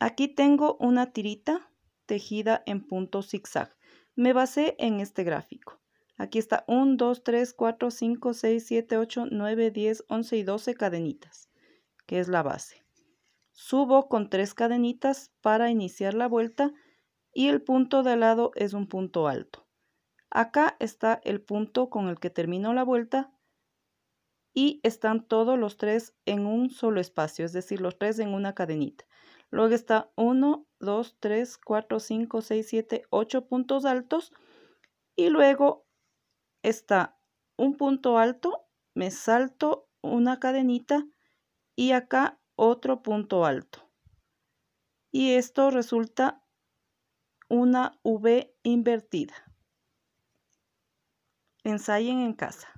Aquí tengo una tirita tejida en punto zigzag. Me basé en este gráfico. Aquí está 1, 2, 3, 4, 5, 6, 7, 8, 9, 10, 11 y 12 cadenitas, que es la base. Subo con tres cadenitas para iniciar la vuelta y el punto de lado es un punto alto. Acá está el punto con el que termino la vuelta y están todos los tres en un solo espacio, es decir, los tres en una cadenita. Luego está 1, 2, 3, 4, 5, 6, 7, 8 puntos altos. Y luego está un punto alto, me salto una cadenita y acá otro punto alto. Y esto resulta una V invertida. Ensayen en casa.